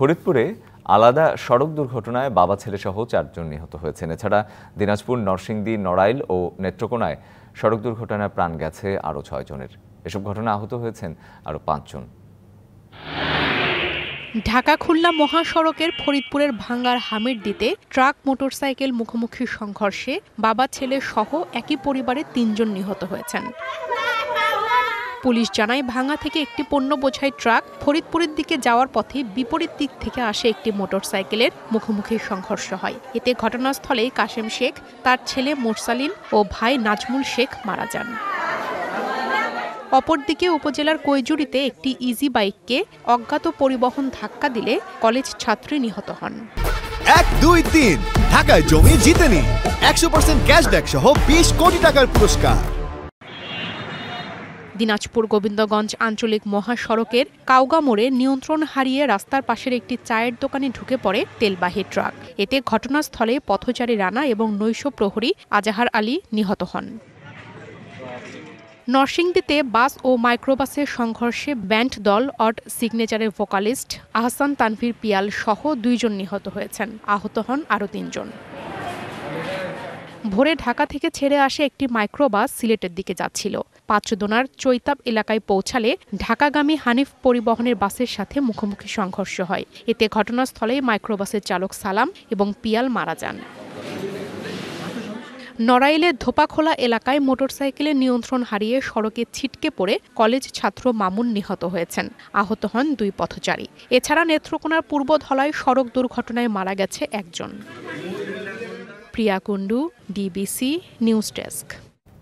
ফরিদপুরে আলাদা সড়ক দুর্ঘটনায় বাবা ছেলেসহ চারজন নিহত হয়েছেন এছাড়া দিনাজপুর নরসিংদী নড়াইল ও নেত্রকোনায় সড়ক দুর্ঘটনায় প্রাণ গেছে আরও ছয়জনের এসব ঘটনা আহত হয়েছেন আরও পাঁচজন ঢাকা খুলনা মহাসড়কের ফরিদপুরের ভাঙ্গার হামির দিতে ট্রাক মোটরসাইকেল মুখোমুখি সংঘর্ষে বাবা ছেলে সহ একই পরিবারে তিনজন নিহত হয়েছেন পুলিশ জানায় ভাঙা থেকে একটি পণ্য বোঝাই ট্রাক ফরিদপুরের দিকে যাওয়ার পথে বিপরীত দিক থেকে আসে একটি মোটরসাইকেলের মুখোমুখি সংঘর্ষ হয় এতে ঘটনাস্থলে কাশেম শেখ তার ছেলে মোরসালিন ও ভাই নাজমুল শেখ মারা যান অপরদিকে উপজেলার কৈজুরিতে একটি ইজি বাইককে অজ্ঞাত পরিবহন ধাক্কা দিলে কলেজ ছাত্রী নিহত হন এক দুই তিন ঢাকায় জমি জিতেনি একশো পার্সেন্ট ক্যাশব্যাক সহ বিশ কোটি টাকার পুরস্কার দিনাজপুর গোবিন্দগঞ্জ আঞ্চলিক মহাসড়কের কাউগা মোড়ে নিয়ন্ত্রণ হারিয়ে রাস্তার পাশের একটি চায়ের দোকানে ঢুকে পড়ে তেলবাহী ট্রাক এতে ঘটনাস্থলে পথচারী রানা এবং নৈশ প্রহরী আজাহার আলী নিহত হন নরসিংদীতে বাস ও মাইক্রোবাসের সংঘর্ষে ব্যান্ড দল অট সিগনেচারের ভোকালিস্ট আহসান তানভীর পিয়াল সহ দুইজন নিহত হয়েছেন আহত হন আরও তিনজন ভোরে ঢাকা থেকে ছেড়ে আসে একটি মাইক্রোবাস সিলেটের দিকে যাচ্ছিল পাঁচদোনার চৈতাব এলাকায় পৌঁছালে ঢাকাগামী হানিফ পরিবহনের বাসের সাথে মুখোমুখি সংঘর্ষ হয় এতে ঘটনাস্থলে মাইক্রোবাসের চালক সালাম এবং পিয়াল মারা যান নড়াইলের ধোপাখোলা এলাকায় মোটরসাইকেলে নিয়ন্ত্রণ হারিয়ে সড়কে ছিটকে পড়ে কলেজ ছাত্র মামুন নিহত হয়েছেন আহত হন দুই পথচারী এছাড়া নেত্রকোনার পূর্ব ধলায় সড়ক দুর্ঘটনায় মারা গেছে একজন Priya Kundu DBC news desk